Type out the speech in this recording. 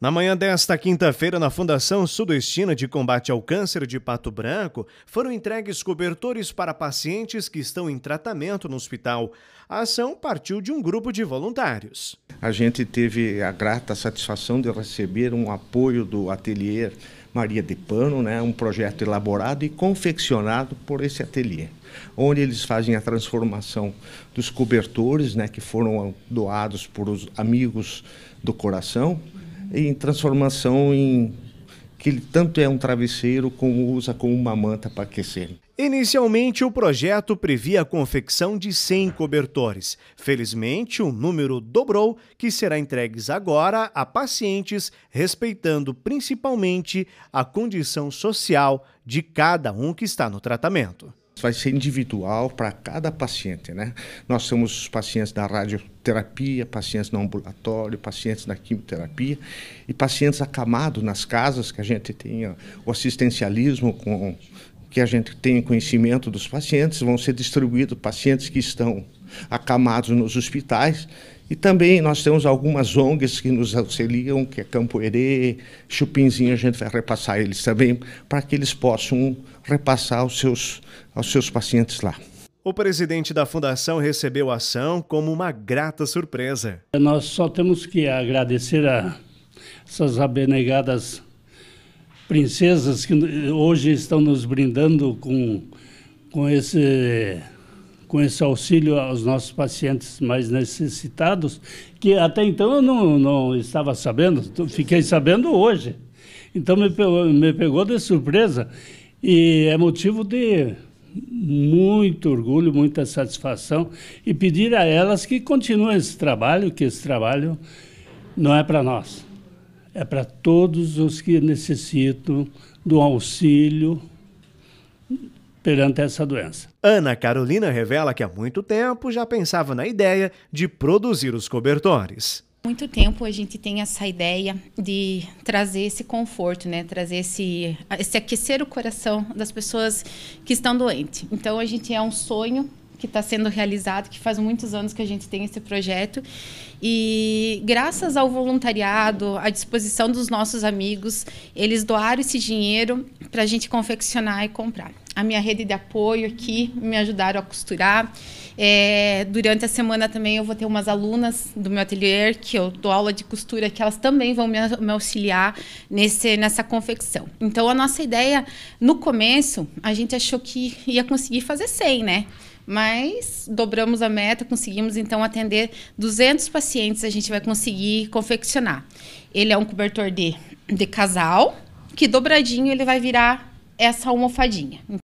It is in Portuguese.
Na manhã desta quinta-feira, na Fundação Sudestina de Combate ao Câncer de Pato Branco, foram entregues cobertores para pacientes que estão em tratamento no hospital. A ação partiu de um grupo de voluntários. A gente teve a grata satisfação de receber um apoio do ateliê Maria de Pano, né, um projeto elaborado e confeccionado por esse ateliê, onde eles fazem a transformação dos cobertores, né, que foram doados por os amigos do coração, em transformação em que ele tanto é um travesseiro como usa como uma manta para aquecer. Inicialmente, o projeto previa a confecção de 100 cobertores. Felizmente, o número dobrou, que será entregues agora a pacientes, respeitando principalmente a condição social de cada um que está no tratamento vai ser individual para cada paciente, né? Nós temos pacientes da radioterapia, pacientes no ambulatório, pacientes na quimioterapia e pacientes acamados nas casas, que a gente tem o assistencialismo com que a gente tem conhecimento dos pacientes, vão ser distribuídos pacientes que estão acamados nos hospitais e também nós temos algumas ONGs que nos auxiliam, que é Campoerê, Chupinzinho, a gente vai repassar eles também, para que eles possam repassar aos seus, aos seus pacientes lá. O presidente da fundação recebeu a ação como uma grata surpresa. Nós só temos que agradecer a essas abnegadas princesas que hoje estão nos brindando com, com esse com esse auxílio aos nossos pacientes mais necessitados, que até então eu não, não estava sabendo, fiquei sabendo hoje. Então me pegou, me pegou de surpresa e é motivo de muito orgulho, muita satisfação e pedir a elas que continuem esse trabalho, que esse trabalho não é para nós, é para todos os que necessitam do auxílio perante essa doença. Ana Carolina revela que há muito tempo já pensava na ideia de produzir os cobertores. Muito tempo a gente tem essa ideia de trazer esse conforto, né? Trazer esse, esse aquecer o coração das pessoas que estão doentes. Então a gente é um sonho que está sendo realizado, que faz muitos anos que a gente tem esse projeto. E graças ao voluntariado, à disposição dos nossos amigos, eles doaram esse dinheiro para a gente confeccionar e comprar. A minha rede de apoio aqui me ajudaram a costurar. É, durante a semana também eu vou ter umas alunas do meu ateliê, que eu dou aula de costura, que elas também vão me, me auxiliar nesse, nessa confecção. Então a nossa ideia, no começo, a gente achou que ia conseguir fazer 100, né? mas dobramos a meta, conseguimos então atender 200 pacientes, a gente vai conseguir confeccionar. Ele é um cobertor de, de casal, que dobradinho ele vai virar essa almofadinha.